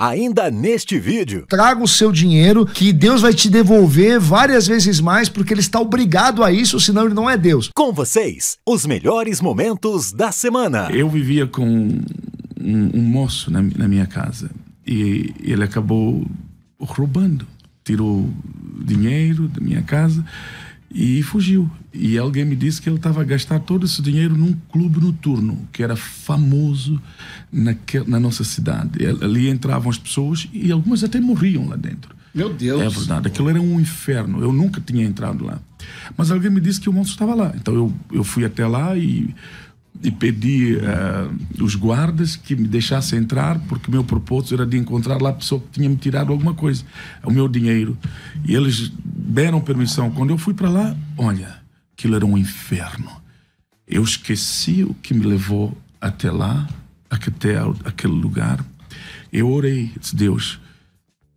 ainda neste vídeo. Traga o seu dinheiro que Deus vai te devolver várias vezes mais porque ele está obrigado a isso, senão ele não é Deus. Com vocês, os melhores momentos da semana. Eu vivia com um, um moço na, na, minha casa e ele acabou roubando, tirou dinheiro da minha casa e fugiu. E alguém me disse que ele estava a gastar todo esse dinheiro num clube noturno que era famoso na nossa cidade. Ali entravam as pessoas e algumas até morriam lá dentro. Meu Deus! É verdade, aquilo era um inferno. Eu nunca tinha entrado lá. Mas alguém me disse que o monstro estava lá. Então eu, eu fui até lá e, e pedi uh, os guardas que me deixassem entrar, porque meu propósito era de encontrar lá a pessoa que tinha me tirado alguma coisa, o meu dinheiro. E eles deram permissão. Quando eu fui para lá, olha, aquilo era um inferno. Eu esqueci o que me levou até lá até aquele lugar, eu orei, disse, Deus,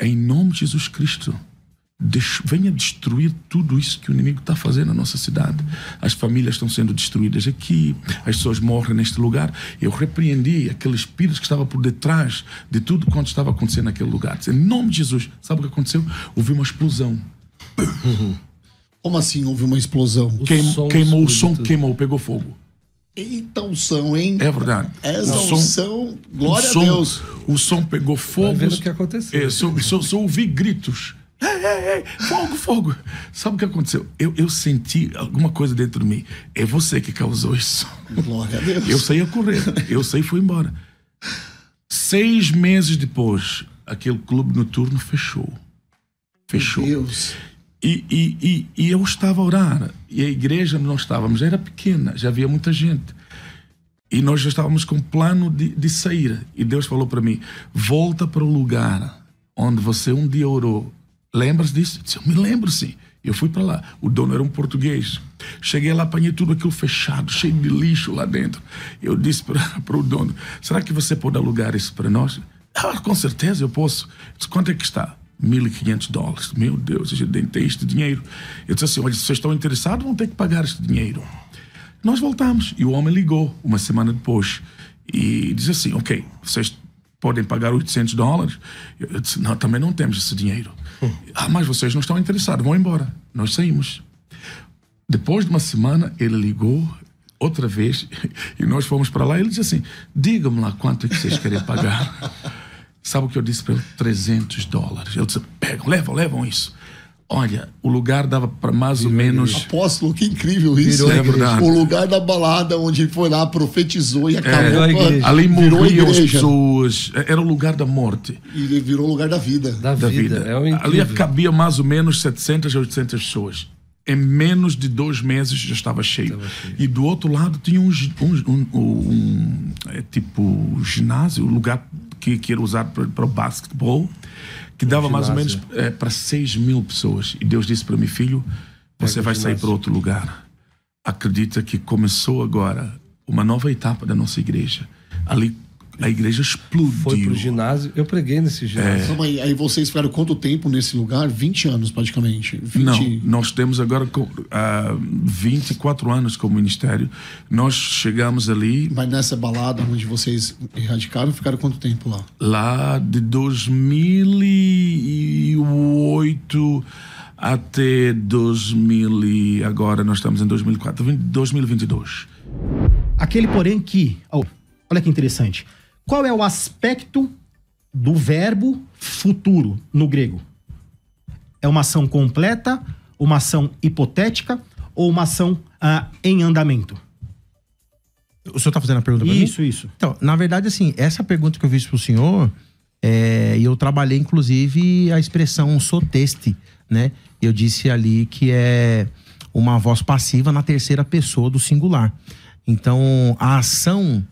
em nome de Jesus Cristo, venha destruir tudo isso que o inimigo está fazendo na nossa cidade. As famílias estão sendo destruídas aqui, as pessoas morrem neste lugar. Eu repreendi aquele espírito que estava por detrás de tudo quanto estava acontecendo naquele lugar. Em nome de Jesus, sabe o que aconteceu? Houve uma explosão. Como assim houve uma explosão? o queimou o som, queimou, pegou fogo. Eita som, hein? É verdade. Essa o som, glória o som, a Deus. O som pegou fogo. Tá o que aconteceu. Eu é, só, só, só ouvi gritos. Ei, ei, ei, fogo, fogo. Sabe o que aconteceu? Eu, eu senti alguma coisa dentro de mim. É você que causou isso. Glória a Deus. Eu saí a correr. Eu saí e fui embora. Seis meses depois, aquele clube noturno fechou. Fechou. Meu Deus. E, e, e, e, eu estava a orar. E a igreja, nós estávamos, era pequena, já havia muita gente. E nós já estávamos com plano de, de sair. E Deus falou para mim: volta para o lugar onde você um dia orou. Lembras disso? Eu, disse, eu me lembro sim. Eu fui para lá. O dono era um português. Cheguei lá, apanhei tudo aquilo fechado, cheio de lixo lá dentro. Eu disse para o dono: será que você pode alugar isso para nós? Ah, com certeza eu posso. Eu disse, quanto é que está? 1.500 dólares. Meu Deus, eu já tem este dinheiro. Eu disse assim: olha, se vocês estão interessados, vão ter que pagar este dinheiro. Nós voltamos e o homem ligou uma semana depois e disse assim: ok, vocês podem pagar 800 dólares. Eu disse, não, também não temos esse dinheiro. Hum. Ah, mas vocês não estão interessados, vão embora. Nós saímos. Depois de uma semana, ele ligou outra vez e nós fomos para lá. Ele disse assim: digam-me lá quanto é que vocês querem pagar. Sabe o que eu disse para ele? 300 dólares. Eu disse, pegam, levam, levam isso. Olha, o lugar dava para mais ou menos. Apóstolo, que incrível isso. É o lugar da balada onde ele foi lá, profetizou e é, acabou. É, ali morriam as pessoas. É, era o lugar da morte. E ele virou o lugar da vida. Da, da vida. vida. É ali cabia mais ou menos 700 a 800 pessoas. Em menos de dois meses já estava cheio. Estava cheio. E do outro lado tinha um, um, um, um é, tipo ginásio, lugar que, que era usado para, o basquetebol, que dava mais ou menos é, para 6 mil pessoas. E Deus disse para mim, filho, você vai sair para outro lugar. Acredita que começou agora uma nova etapa da nossa igreja. Ali a igreja explodiu. Foi pro ginásio. Eu preguei nesse é. ginásio. É. aí, aí, vocês ficaram quanto tempo nesse lugar? 20 anos, praticamente. 20... Não, nós temos agora uh, ah, 24 anos como ministério. Nós chegamos ali. Mas nessa balada onde vocês erradicaram, ficaram quanto tempo lá? Lá de 2008 até 2000 e agora nós estamos em 2004, 2022. Aquele porém que, oh, olha que interessante. Qual é o aspecto do verbo futuro no grego? É uma ação completa, uma ação hipotética ou uma ação ah, em andamento? O senhor está fazendo a pergunta para mim? Isso, isso. Então, na verdade, assim, essa pergunta que eu fiz para o senhor, é, eu trabalhei, inclusive, a expressão soteste, né? Eu disse ali que é uma voz passiva na terceira pessoa do singular. Então, a ação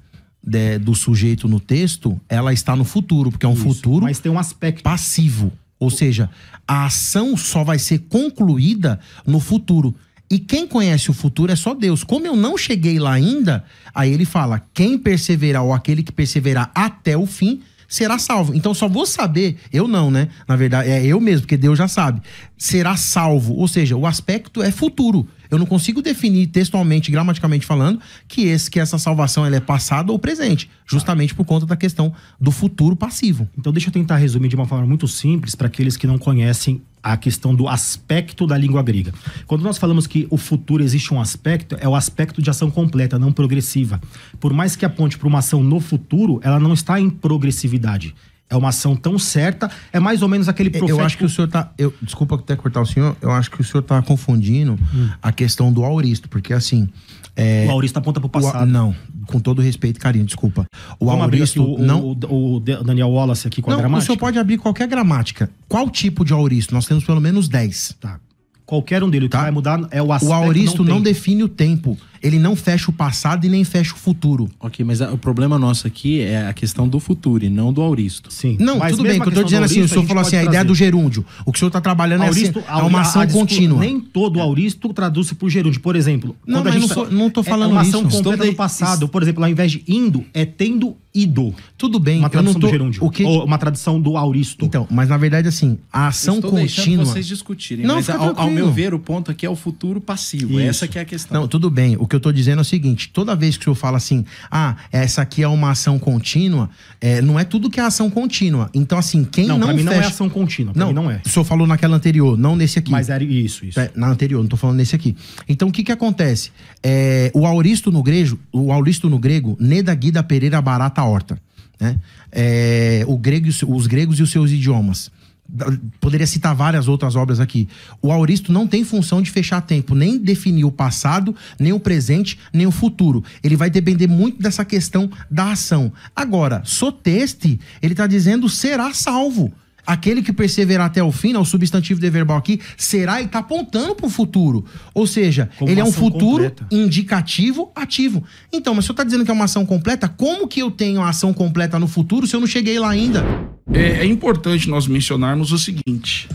de, do sujeito no texto, ela está no futuro, porque é um Isso, futuro. Mas tem um aspecto. Passivo. Ou seja, a ação só vai ser concluída no futuro. E quem conhece o futuro é só Deus. Como eu não cheguei lá ainda, aí ele fala: quem perseverar ou aquele que perseverar até o fim será salvo. Então só vou saber, eu não, né? Na verdade, é eu mesmo, porque Deus já sabe. Será salvo. Ou seja, o aspecto é futuro eu não consigo definir textualmente, gramaticalmente falando, que esse que essa salvação ela é passada ou presente, justamente por conta da questão do futuro passivo. Então deixa eu tentar resumir de uma forma muito simples para aqueles que não conhecem a questão do aspecto da língua grega. Quando nós falamos que o futuro existe um aspecto, é o aspecto de ação completa, não progressiva. Por mais que aponte para uma ação no futuro, ela não está em progressividade é uma ação tão certa, é mais ou menos aquele profético... Eu acho que o senhor tá... Eu, desculpa até cortar o senhor, eu acho que o senhor tá confundindo hum. a questão do auristo, porque assim... É, o auristo aponta pro passado. O, não, com todo respeito e carinho, desculpa. O Vamos auristo... O, não, o, o, Daniel Wallace aqui com não, a gramática? o senhor pode abrir qualquer gramática. Qual tipo de auristo? Nós temos pelo menos 10. Tá. Qualquer um dele. Tá. vai mudar é o aspecto O auristo não, não define o tempo ele não fecha o passado e nem fecha o futuro. Ok, mas a, o problema nosso aqui é a questão do futuro e não do auristo. Sim. Não, mas tudo bem, que eu tô dizendo assim, o senhor falou assim, trazer. a ideia do gerúndio. O que o senhor tá trabalhando auristo, é, assim, é uma a, ação a, contínua. Nem todo é. auristo traduz-se por gerúndio, por exemplo. Não, mas não, tá- sou, não tô é, é falando é uma ação então isso. completa do passado. Por exemplo, ao invés de indo, é tendo ido. Tudo bem, uma tradução eu não tô, do gerúndio. O que... Ou uma tradução do auristo. Então, mas na verdade, assim, a ação Estou contínua. vocês discutirem, não, mas ao, ao, meu ver, o ponto aqui é o futuro passivo. Essa que é a questão. Não, tudo bem. O que eu estou dizendo é o seguinte: toda vez que o senhor fala assim, ah, essa aqui é uma ação contínua, é, não é tudo que é ação contínua. Então, assim, quem não. Não, pra mim fecha... não é ação contínua. Não, não é. O senhor falou naquela anterior, não nesse aqui. Mas era isso, isso. É, na anterior, não estou falando nesse aqui. Então, o que que acontece? É, o Auristo no grego, o Auristo no grego, Neda Guida Pereira Barata Horta. Né? É, o grego, os gregos e os seus idiomas poderia citar várias outras obras aqui. O Auristo não tem função de fechar tempo, nem definir o passado, nem o presente, nem o futuro. Ele vai depender muito dessa questão da ação. Agora, Soteste, ele está dizendo será salvo. Aquele que perseverar até o fim, né, o substantivo de verbal aqui, será e está apontando para o futuro. Ou seja, como ele é um futuro completa. indicativo ativo. Então, mas se eu está dizendo que é uma ação completa, como que eu tenho a ação completa no futuro se eu não cheguei lá ainda? É, é importante nós mencionarmos o seguinte: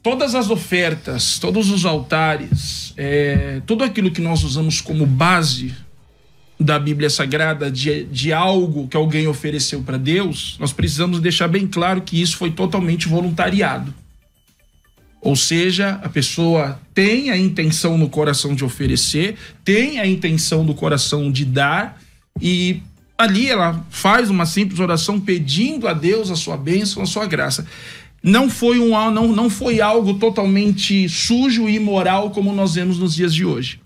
todas as ofertas, todos os altares, é, tudo aquilo que nós usamos como base da Bíblia Sagrada de, de algo que alguém ofereceu para Deus, nós precisamos deixar bem claro que isso foi totalmente voluntariado. Ou seja, a pessoa tem a intenção no coração de oferecer, tem a intenção do coração de dar, e ali ela faz uma simples oração pedindo a Deus a sua bênção, a sua graça. Não foi, um, não, não foi algo totalmente sujo e imoral como nós vemos nos dias de hoje.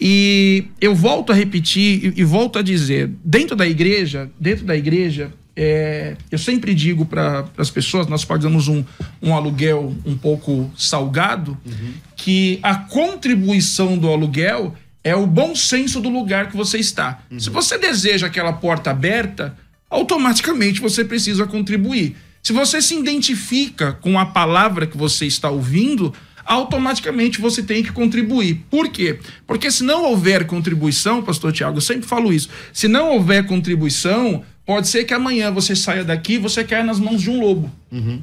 E eu volto a repetir e, e volto a dizer, dentro da igreja, dentro da igreja, é, eu sempre digo para as pessoas, nós pagamos um, um aluguel um pouco salgado, uhum. que a contribuição do aluguel é o bom senso do lugar que você está. Uhum. Se você deseja aquela porta aberta, automaticamente você precisa contribuir. Se você se identifica com a palavra que você está ouvindo, automaticamente você tem que contribuir. Por quê? Porque se não houver contribuição, pastor Tiago, eu sempre falo isso, se não houver contribuição, pode ser que amanhã você saia daqui e você caia nas mãos de um lobo. Uhum.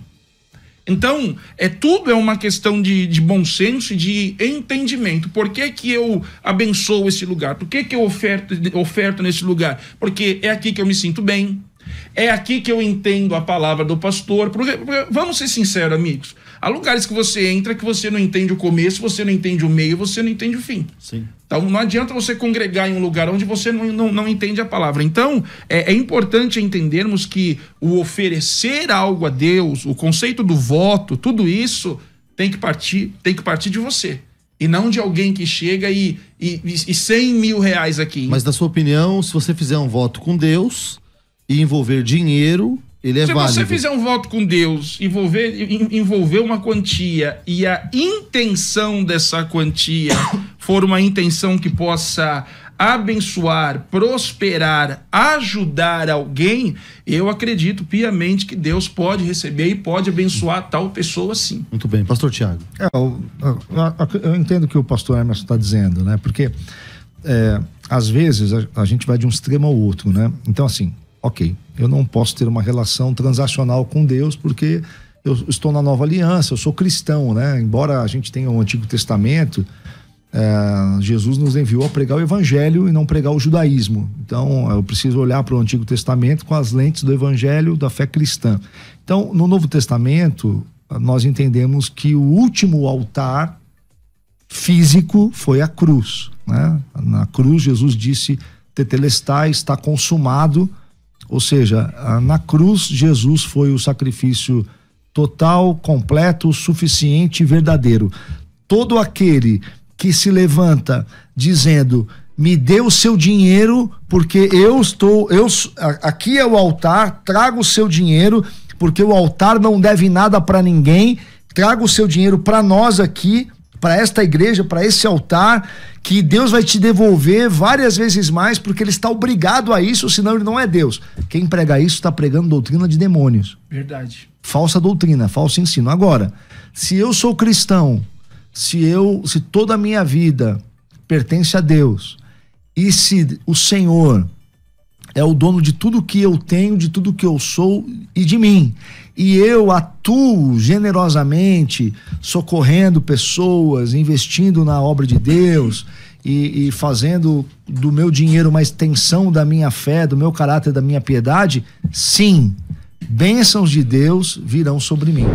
Então, é tudo é uma questão de, de bom senso e de entendimento. Por que, que eu abençoo esse lugar? Por que, que eu oferto, oferto nesse lugar? Porque é aqui que eu me sinto bem é aqui que eu entendo a palavra do pastor. Porque, porque, vamos ser sinceros, amigos. Há lugares que você entra que você não entende o começo, você não entende o meio, você não entende o fim. Sim. Então não adianta você congregar em um lugar onde você não, não, não entende a palavra. Então é, é importante entendermos que o oferecer algo a Deus, o conceito do voto, tudo isso tem que partir, tem que partir de você e não de alguém que chega e, e, e 100 mil reais aqui. Mas, na sua opinião, se você fizer um voto com Deus, e envolver dinheiro, ele é Se válido. Se você fizer um voto com Deus, envolver, envolver uma quantia e a intenção dessa quantia for uma intenção que possa abençoar, prosperar, ajudar alguém, eu acredito piamente que Deus pode receber e pode abençoar tal pessoa sim. Muito bem, pastor Tiago. É, eu, eu, eu, entendo o que o pastor Emerson está dizendo, né? Porque é, às vezes a, a, gente vai de um extremo ao outro, né? Então, assim, ok, eu não posso ter uma relação transacional com Deus porque eu estou na nova aliança, eu sou cristão, né? Embora a gente tenha o um Antigo Testamento, é, Jesus nos enviou a pregar o Evangelho e não pregar o judaísmo. Então eu preciso olhar para o Antigo Testamento com as lentes do Evangelho da fé cristã. Então, no Novo Testamento, nós entendemos que o último altar físico foi a cruz. Né? Na cruz, Jesus disse: Tetelestai, está consumado ou seja, na cruz, Jesus foi o sacrifício total, completo, suficiente e verdadeiro. Todo aquele que se levanta dizendo me dê o seu dinheiro, porque eu estou, eu aqui é o altar, traga o seu dinheiro, porque o altar não deve nada para ninguém, traga o seu dinheiro para nós aqui, para esta igreja, para esse altar, que Deus vai te devolver várias vezes mais, porque ele está obrigado a isso, senão ele não é Deus. Quem prega isso está pregando doutrina de demônios. Verdade. Falsa doutrina, falso ensino. Agora, se eu sou cristão, se eu, se toda a minha vida pertence a Deus, e se o Senhor é o dono de tudo que eu tenho, de tudo que eu sou e de mim. E eu atuo generosamente, socorrendo pessoas, investindo na obra de Deus e, e fazendo do meu dinheiro uma extensão da minha fé, do meu caráter, da minha piedade. Sim, bênçãos de Deus virão sobre mim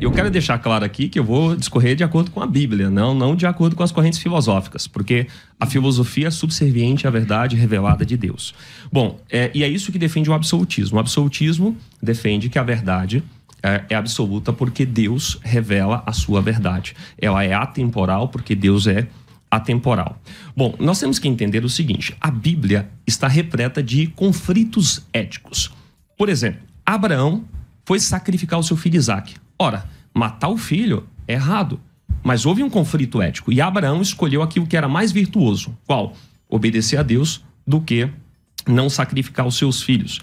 eu quero deixar claro aqui que eu vou discorrer de acordo com a Bíblia, não, não de acordo com as correntes filosóficas, porque a filosofia é subserviente à verdade revelada de Deus. Bom, é, e é isso que defende o absolutismo. O absolutismo defende que a verdade é, é absoluta porque Deus revela a sua verdade. Ela é atemporal porque Deus é atemporal. Bom, nós temos que entender o seguinte: a Bíblia está repleta de conflitos éticos. Por exemplo, Abraão foi sacrificar o seu filho Isaac. Ora, matar o filho é errado, mas houve um conflito ético e Abraão escolheu aquilo que era mais virtuoso, qual? Obedecer a Deus do que não sacrificar os seus filhos.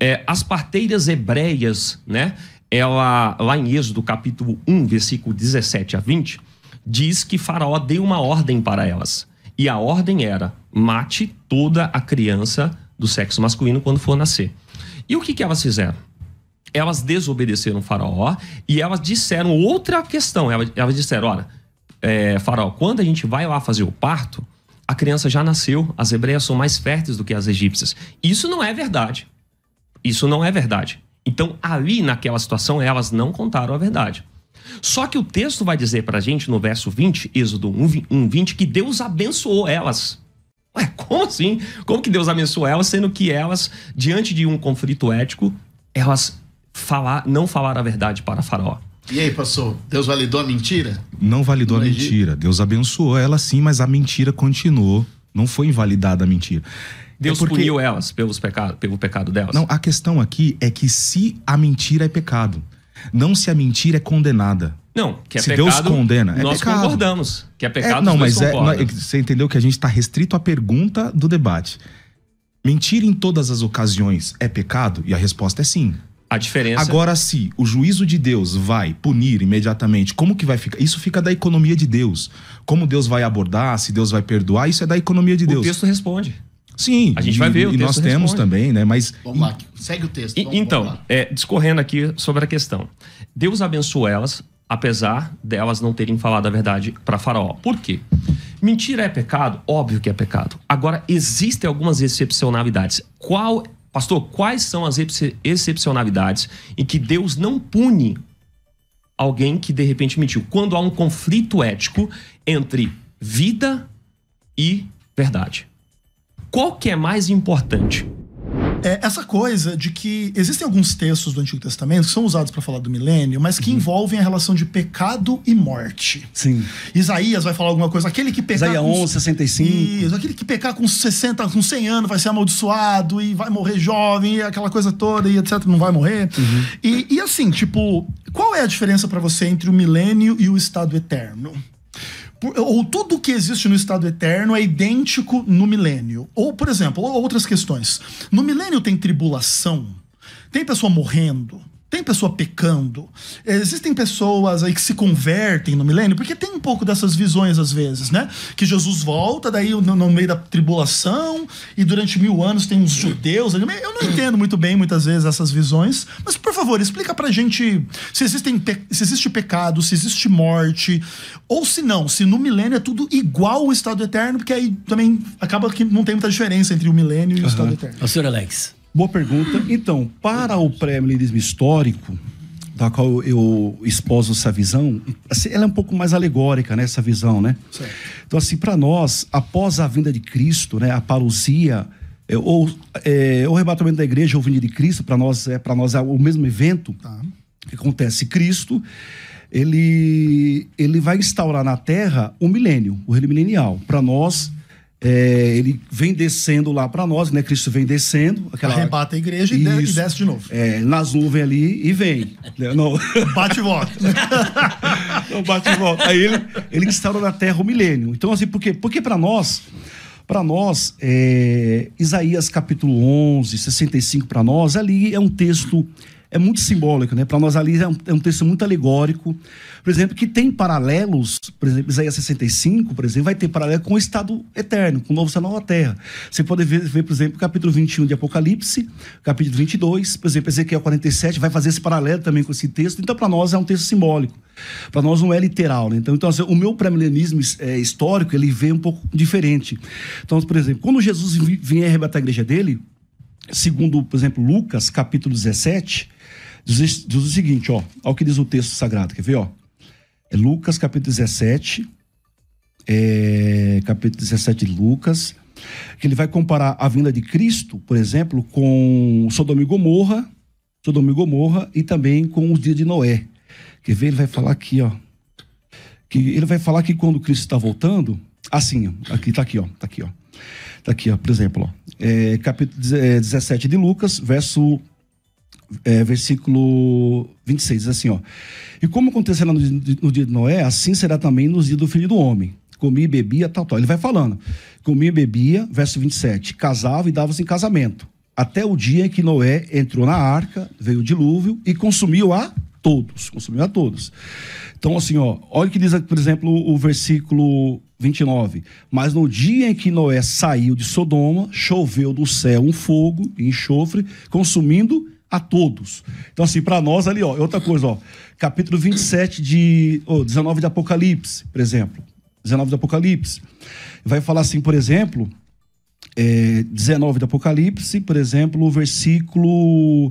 É, as parteiras hebreias, né? Ela, lá em Êxodo capítulo 1, versículo 17 a 20, diz que Faraó deu uma ordem para elas. E a ordem era: mate toda a criança do sexo masculino quando for nascer. E o que, que elas fizeram? elas desobedeceram Faraó e elas disseram outra questão. Elas, elas disseram: olha, é, Faraó, quando a gente vai lá fazer o parto, a criança já nasceu, as hebreias são mais férteis do que as egípcias. Isso não é verdade. Isso não é verdade. Então, ali naquela situação, elas não contaram a verdade. Só que o texto vai dizer pra gente, no verso 20, Êxodo 1 20, que Deus abençoou elas. Ué, como assim? Como que Deus abençoou elas, sendo que elas, diante de um conflito ético, elas falar, não falar a verdade para Faraó. E aí, pastor, Deus validou a mentira? Não validou não a mentira. Deus abençoou ela sim, mas a mentira continuou. Não foi invalidada a mentira. É Deus é porque... puniu elas pelos pecado, pelo pecado delas. Não, a questão aqui é que se a mentira é pecado, não se a mentira é condenada. Não, que é se pecado. Se Deus condena, é nós pecado. concordamos que é, é pecado. É, não, mas é, você entendeu que a gente está restrito à pergunta do debate. Mentir em todas as ocasiões é pecado? E a resposta é sim. A diferença. Agora, se o juízo de Deus vai punir imediatamente, como que vai ficar? Isso fica da economia de Deus. Como Deus vai abordar, se Deus vai perdoar, isso é da economia de Deus. O texto responde. Sim. A gente vai ver. E, o texto e nós responde. temos também, né? Mas vamos lá, segue o texto. Vamos, então, vamos é, discorrendo aqui sobre a questão, Deus abençoou elas, apesar delas não terem falado a verdade para Faraó. Por quê? Mentira é pecado, óbvio que é pecado. Agora existem algumas excepcionalidades. Qual Pastor, quais são as excepcionalidades em que Deus não pune alguém que de repente mentiu? Quando há um conflito ético entre vida e verdade. Qual que é mais importante? É, essa coisa de que existem alguns textos do Antigo Testamento que são usados para falar do milênio, mas que uhum. envolvem a relação de pecado e morte. Sim. Isaías vai falar alguma coisa, aquele que pecar. Isaías 11, 65. Isso, aquele que pecar com 60, com 100 anos vai ser amaldiçoado e vai morrer jovem, e aquela coisa toda e etc. Não vai morrer. Uhum. E, e assim, tipo, qual é a diferença para você entre o milênio e o estado eterno? ou tudo que existe no estado eterno é idêntico no milênio. Ou, por exemplo, outras questões. No milênio tem tribulação, tem pessoa morrendo, tem pessoa pecando. Existem pessoas aí que se convertem no milênio, porque tem um pouco dessas visões às vezes, né? Que Jesus volta, daí no, no meio da tribulação, e durante mil anos tem uns judeus. Eu não entendo muito bem muitas vezes essas visões, mas por favor, explica pra gente se, existem, se existe pecado, se existe morte, ou se não, se no milênio é tudo igual o estado eterno, porque aí também acaba que não tem muita diferença entre o milênio e o uhum. estado eterno. O senhor Alex. Boa pergunta. Então, para o pré-milenismo histórico, da qual eu exposo essa visão, assim, ela é um pouco mais alegórica, né, essa visão, né? Certo. Então, assim, para nós, após a vinda de Cristo, né, a parousia, é, ou é, o arrebatamento da igreja ou vinda de Cristo, para nós, é, nós é o mesmo evento tá. que acontece. Cristo, ele, ele vai instaurar na Terra o um milênio, o milenial. Para nós, é, ele vem descendo lá para nós, né? Cristo vem descendo. Aquela... Arrebata a igreja e, e desce de novo. É, nas nuvens ali e vem. Né? Não. Bate e volta. Não bate e volta. Aí ele, ele instaura na terra o milênio. Então, assim, por quê? Porque para nós, para nós, é... Isaías capítulo 11, 65 para nós, ali é um texto é muito simbólico, né? Para nós ali é um, é um, texto muito alegórico, por exemplo, que tem paralelos, por exemplo, Isaías 65, por exemplo, vai ter paralelo com o estado eterno, com o novo céu, nova terra. Você pode ver, ver, por exemplo, capítulo 21 de Apocalipse, capítulo 22, por exemplo, Ezequiel 47 vai fazer esse paralelo também com esse texto. Então, para nós é um texto simbólico. Para nós não é literal, né? Então, então assim, o meu pré-milenismo é, histórico, ele vê um pouco diferente. Então, por exemplo, quando Jesus vinha arrebatar a igreja dele, segundo, por exemplo, Lucas, capítulo 17, diz, diz o seguinte, ó, ao que diz o texto sagrado, quer ver, ó? É Lucas, capítulo 17, é, capítulo 17 de Lucas, que ele vai comparar a vinda de Cristo, por exemplo, com Sodoma e Gomorra, Sodoma e Gomorra e também com os dias de Noé. Quer ver? Ele vai falar aqui, ó. Que ele vai falar que quando Cristo está voltando, assim, aqui tá aqui, ó, tá aqui, ó. Tá aqui, ó, por exemplo, ó é, capítulo 17 é, de Lucas, verso é, versículo 26, assim, ó. E como acontecerá no, no, dia de Noé, assim será também no dia do filho do homem. Comia e bebia, tal, tal. Ele vai falando. Comia e bebia, verso 27. Casava e dava-se em casamento. Até o dia em que Noé entrou na arca, veio o dilúvio e consumiu a todos. Consumiu a todos. Então, assim, ó. Olha o que diz, por exemplo, o versículo 29. Mas no dia em que Noé saiu de Sodoma, choveu do céu um fogo e enxofre, consumindo a todos. Então, assim, para nós ali, ó, é outra coisa, ó, capítulo 27 de. Oh, 19 de Apocalipse, por exemplo. 19 de Apocalipse. Vai falar assim, por exemplo, é, 19 de Apocalipse, por exemplo, o versículo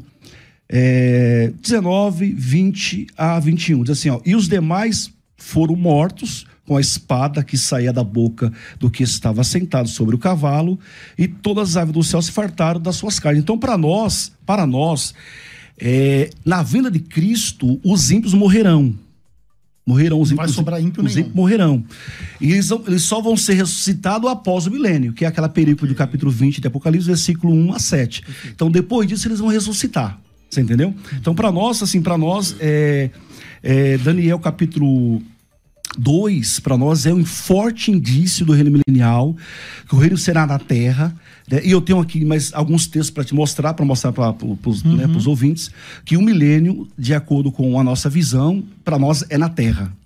é, 19, 20 a 21. Diz assim, ó, e os demais foram mortos com a espada que saía da boca do que estava sentado sobre o cavalo, e todas as aves do céu se fartaram das suas carnes. Então, para nós, para nós, é, na vinda de Cristo, os ímpios morrerão. Morrerão os ímpios. Não vai sobrar ímpio os ímpios morrerão. E eles, eles, só vão ser ressuscitados após o milênio, que é aquela perícope do capítulo 20 de Apocalipse, versículo 1 a 7. Então, depois disso, eles vão ressuscitar. Você entendeu? Então, para nós, assim, para nós, é, é, Daniel capítulo 2, para nós, é um forte indício do reino milenial, que o reino será na terra. Né? E eu tenho aqui mais alguns textos para te mostrar, para mostrar para os né, uhum. né, ouvintes, que o um milênio, de acordo com a nossa visão, para nós é na terra.